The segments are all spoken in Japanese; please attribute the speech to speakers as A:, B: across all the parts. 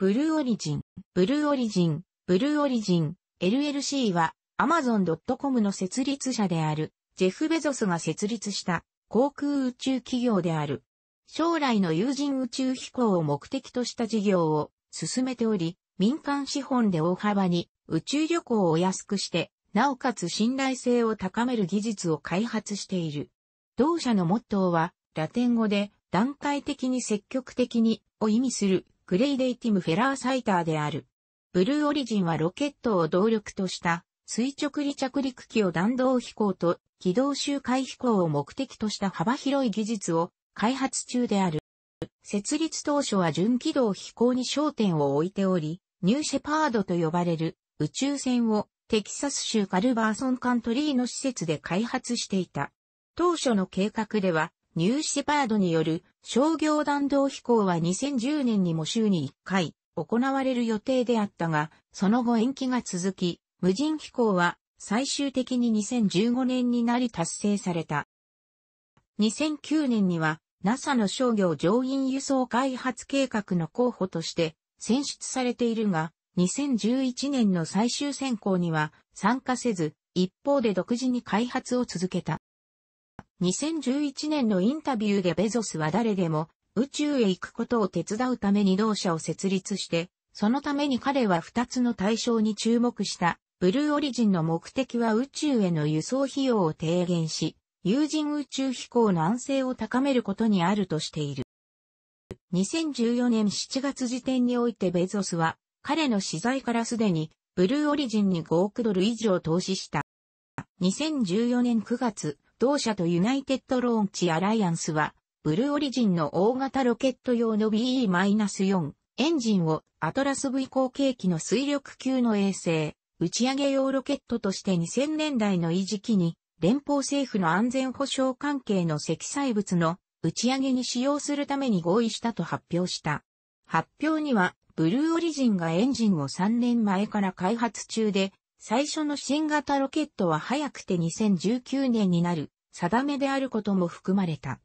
A: ブルーオリジン、ブルーオリジン、ブルーオリジン、LLC は Amazon.com の設立者であるジェフ・ベゾスが設立した航空宇宙企業である。将来の有人宇宙飛行を目的とした事業を進めており、民間資本で大幅に宇宙旅行を安くして、なおかつ信頼性を高める技術を開発している。同社のモットーは、ラテン語で段階的に積極的にを意味するクレイデイティム・フェラーサイターである。ブルーオリジンはロケットを動力とした垂直離着陸機を弾道飛行と軌道周回飛行を目的とした幅広い技術を開発中である。設立当初は準軌道飛行に焦点を置いており、ニューシェパードと呼ばれる宇宙船をテキサス州カルバーソンカントリーの施設で開発していた。当初の計画では、ニューシェパードによる商業弾道飛行は2010年にも週に1回行われる予定であったが、その後延期が続き、無人飛行は最終的に2015年になり達成された。2009年には NASA の商業乗員輸送開発計画の候補として選出されているが、2011年の最終選考には参加せず、一方で独自に開発を続けた。2011年のインタビューでベゾスは誰でも宇宙へ行くことを手伝うために同社を設立して、そのために彼は2つの対象に注目した。ブルーオリジンの目的は宇宙への輸送費用を低減し、有人宇宙飛行の安静を高めることにあるとしている。2014年7月時点においてベゾスは、彼の資材からすでに、ブルーオリジンに5億ドル以上投資した。2014年9月、同社とユナイテッドローンチアライアンスは、ブルーオリジンの大型ロケット用の BE-4 エンジンをアトラス V 後継機の水力級の衛星、打ち上げ用ロケットとして2000年代の維持期に、連邦政府の安全保障関係の積載物の打ち上げに使用するために合意したと発表した。発表には、ブルーオリジンがエンジンを3年前から開発中で、最初の新型ロケットは早くて2019年になる定めであることも含まれた。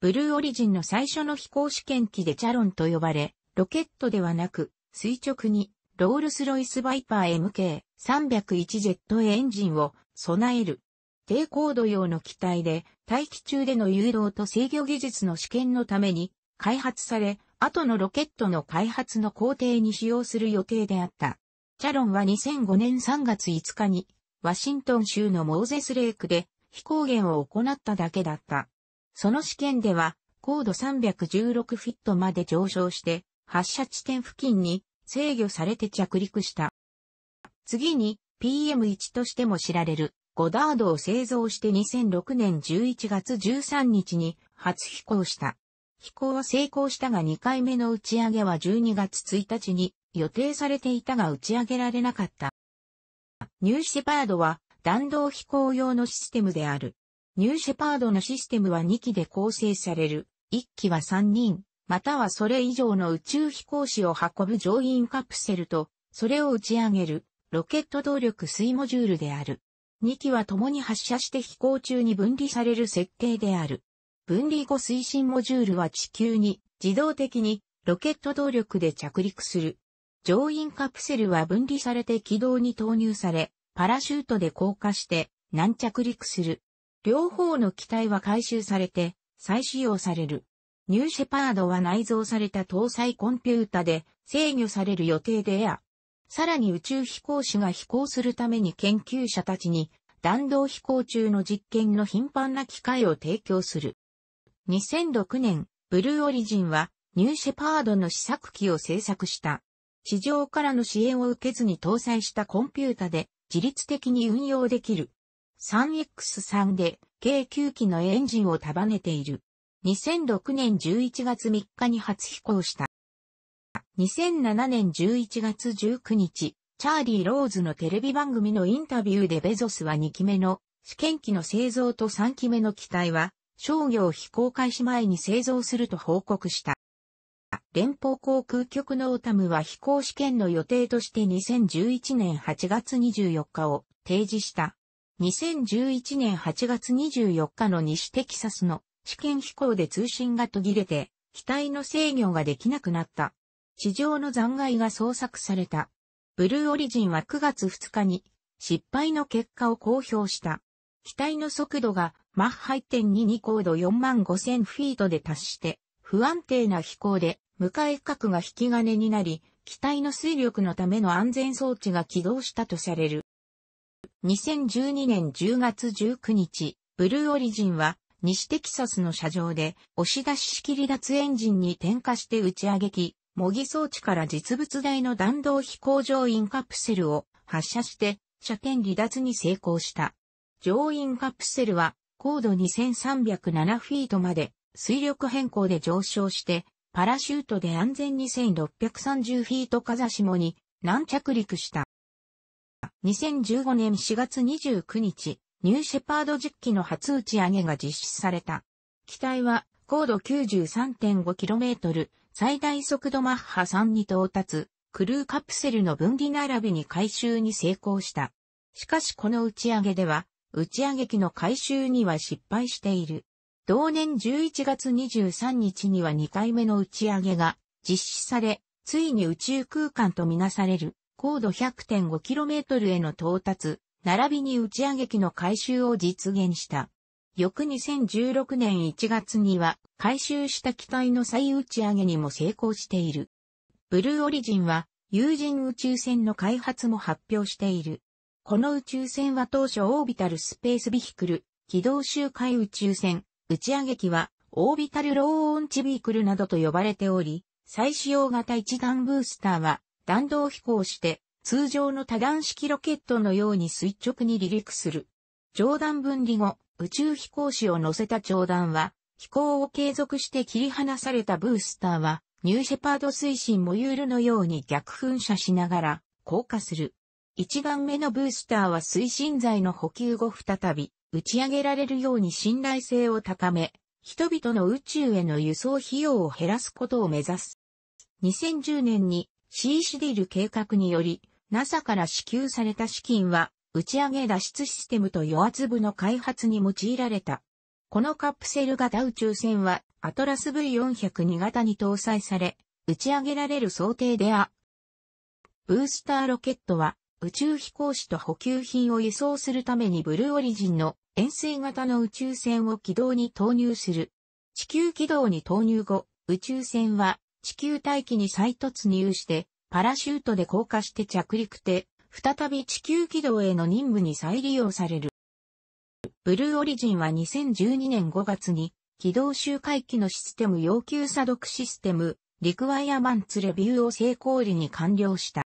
A: ブルーオリジンの最初の飛行試験機でチャロンと呼ばれ、ロケットではなく、垂直に、ロールスロイスバイパー MK301 ジェットエンジンを備える。低高度用の機体で、大気中での誘導と制御技術の試験のために、開発され、後のロケットの開発の工程に使用する予定であった。チャロンは2005年3月5日に、ワシントン州のモーゼスレイクで飛行源を行っただけだった。その試験では、高度316フィットまで上昇して、発射地点付近に制御されて着陸した。次に PM1 としても知られるゴダードを製造して2006年11月13日に初飛行した。飛行は成功したが2回目の打ち上げは12月1日に予定されていたが打ち上げられなかった。ニューシェパードは弾道飛行用のシステムである。ニューシェパードのシステムは2機で構成される。1機は3人、またはそれ以上の宇宙飛行士を運ぶ乗員カプセルと、それを打ち上げる、ロケット動力水モジュールである。2機は共に発射して飛行中に分離される設定である。分離後推進モジュールは地球に自動的にロケット動力で着陸する。乗員カプセルは分離されて軌道に投入され、パラシュートで降下して軟着陸する。両方の機体は回収されて再使用される。ニューシェパードは内蔵された搭載コンピュータで制御される予定でエア。さらに宇宙飛行士が飛行するために研究者たちに弾道飛行中の実験の頻繁な機会を提供する。2006年、ブルーオリジンはニューシェパードの試作機を製作した。地上からの支援を受けずに搭載したコンピュータで自律的に運用できる。3X3 で計9機のエンジンを束ねている。2006年11月3日に初飛行した。2007年11月19日、チャーリー・ローズのテレビ番組のインタビューでベゾスは2機目の試験機の製造と3機目の機体は商業非公開し前に製造すると報告した。連邦航空局のオタムは飛行試験の予定として2011年8月24日を提示した。2011年8月24日の西テキサスの試験飛行で通信が途切れて、機体の制御ができなくなった。地上の残骸が捜索された。ブルーオリジンは9月2日に失敗の結果を公表した。機体の速度がマッハ1.22高度4万5000フィートで達して不安定な飛行で向かい角が引き金になり、機体の水力のための安全装置が起動したとされる。2012年10月19日、ブルーオリジンは西テキサスの車上で押し出し式離脱エンジンに点火して打ち上げ機、模擬装置から実物大の弾道飛行乗員カプセルを発射して車検離脱に成功した。乗員カプセルは高度2307フィートまで水力変更で上昇してパラシュートで安全に1630フィート風下に軟着陸した。2015年4月29日、ニューシェパード10機の初打ち上げが実施された。機体は高度 93.5km、最大速度マッハ3に到達、クルーカプセルの分離並びに回収に成功した。しかしこの打ち上げでは、打ち上げ機の回収には失敗している。同年11月23日には2回目の打ち上げが実施され、ついに宇宙空間とみなされる高度 100.5km への到達、並びに打ち上げ機の回収を実現した。翌2016年1月には回収した機体の再打ち上げにも成功している。ブルーオリジンは有人宇宙船の開発も発表している。この宇宙船は当初オービタルスペースビヒクル、軌道周回宇宙船、打ち上げ機は、オービタルローオンチビークルなどと呼ばれており、再使用型一段ブースターは、弾道飛行して、通常の多段式ロケットのように垂直に離陸する。上段分離後、宇宙飛行士を乗せた上段は、飛行を継続して切り離されたブースターは、ニューシェパード推進モユールのように逆噴射しながら、降下する。一番目のブースターは推進剤の補給後再び、打ち上げられるように信頼性を高め、人々の宇宙への輸送費用を減らすことを目指す。2010年に C シディル計画により NASA から支給された資金は打ち上げ脱出システムと余圧部の開発に用いられた。このカプセル型宇宙船はアトラス V402 型に搭載され打ち上げられる想定であ。ブースターロケットは宇宙飛行士と補給品を輸送するためにブルーオリジンの遠征型の宇宙船を軌道に投入する。地球軌道に投入後、宇宙船は地球大気に再突入して、パラシュートで降下して着陸て、再び地球軌道への任務に再利用される。ブルーオリジンは2012年5月に、軌道周回機のシステム要求査読システム、リクワイアマンツレビューを成功裏に完了した。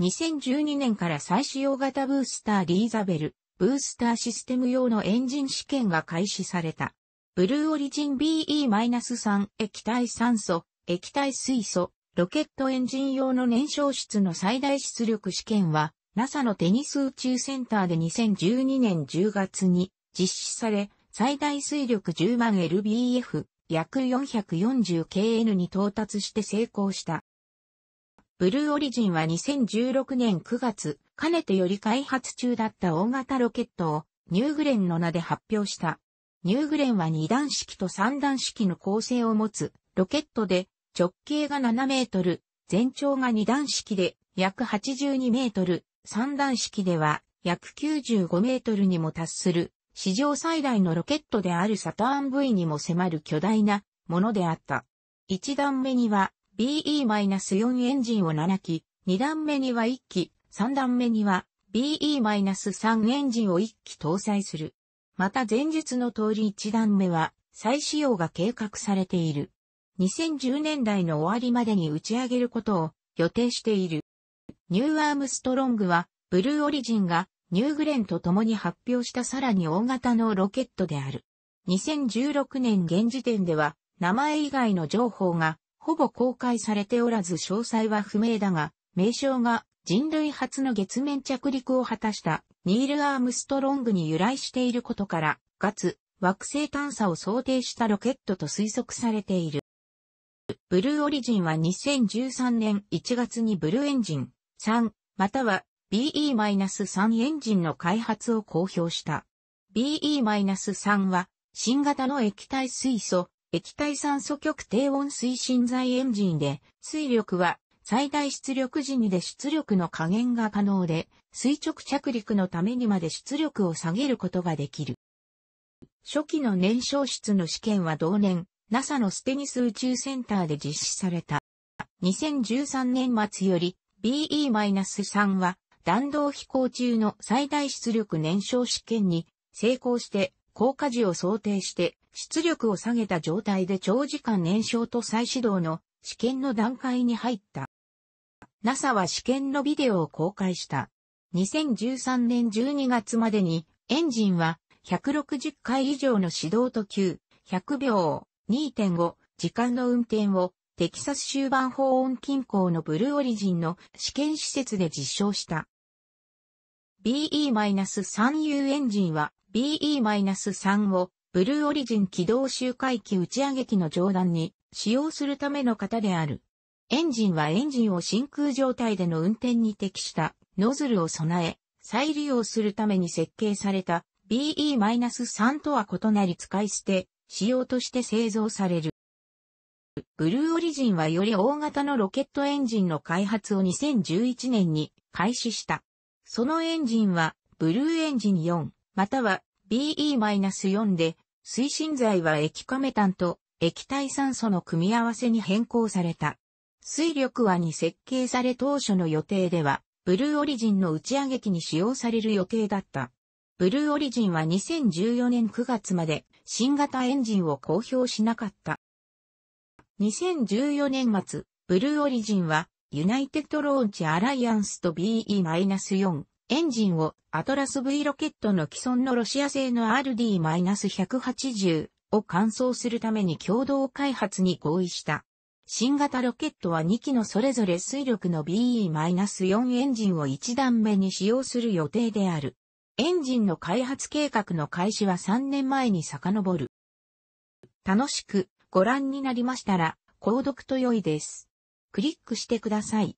A: 2012年から再使用型ブースターリーザベル、ブースターシステム用のエンジン試験が開始された。ブルーオリジン BE-3 液体酸素、液体水素、ロケットエンジン用の燃焼室の最大出力試験は、NASA のテニス宇宙センターで2012年10月に実施され、最大水力10万 LBF、約 440kN に到達して成功した。ブルーオリジンは2016年9月、かねてより開発中だった大型ロケットをニューグレンの名で発表した。ニューグレンは2段式と3段式の構成を持つロケットで直径が7メートル、全長が2段式で約82メートル、3段式では約95メートルにも達する史上最大のロケットであるサターン V にも迫る巨大なものであった。1段目には BE-4 エンジンを7機、2段目には1機、3段目には BE-3 エンジンを1機搭載する。また前述の通り1段目は再使用が計画されている。2010年代の終わりまでに打ち上げることを予定している。ニューアームストロングは、ブルーオリジンがニューグレンと共に発表したさらに大型のロケットである。2016年現時点では、名前以外の情報がほぼ公開されておらず詳細は不明だが、名称が人類初の月面着陸を果たしたニール・アームストロングに由来していることから、かつ惑星探査を想定したロケットと推測されている。ブルーオリジンは2013年1月にブルーエンジン3または BE-3 エンジンの開発を公表した。BE-3 は新型の液体水素液体酸素極低温推進剤エンジンで、水力は最大出力時にで出力の加減が可能で、垂直着陸のためにまで出力を下げることができる。初期の燃焼室の試験は同年、NASA のステニス宇宙センターで実施された。2013年末より BE-3 は弾道飛行中の最大出力燃焼試験に成功して降下時を想定して出力を下げた状態で長時間燃焼と再始動の試験の段階に入った。NASA は試験のビデオを公開した。2013年12月までにエンジンは160回以上の始動と急、100秒、2.5時間の運転をテキサス終盤法音近郊のブルーオリジンの試験施設で実証した。BE-3U エンジンは BE-3 をブルーオリジン起動周回機打ち上げ機の上段に使用するための型である。エンジンはエンジンを真空状態での運転に適したノズルを備え、再利用するために設計された BE-3 とは異なり使い捨て、仕様として製造される。ブルーオリジンはより大型のロケットエンジンの開発を2011年に開始した。そのエンジンはブルーエンジン4、または BE-4 で、推進剤は液化メタンと液体酸素の組み合わせに変更された。水力はに設計され当初の予定では、ブルーオリジンの打ち上げ機に使用される予定だった。ブルーオリジンは2014年9月まで新型エンジンを公表しなかった。2014年末、ブルーオリジンはユナイテッドローンチアライアンスと BE-4 エンジンをアトラス V ロケットの既存のロシア製の RD-180 を完走するために共同開発に合意した。新型ロケットは2機のそれぞれ水力の BE-4 エンジンを1段目に使用する予定である。エンジンの開発計画の開始は3年前に遡る。楽しくご覧になりましたら、購読と良いです。クリックしてください。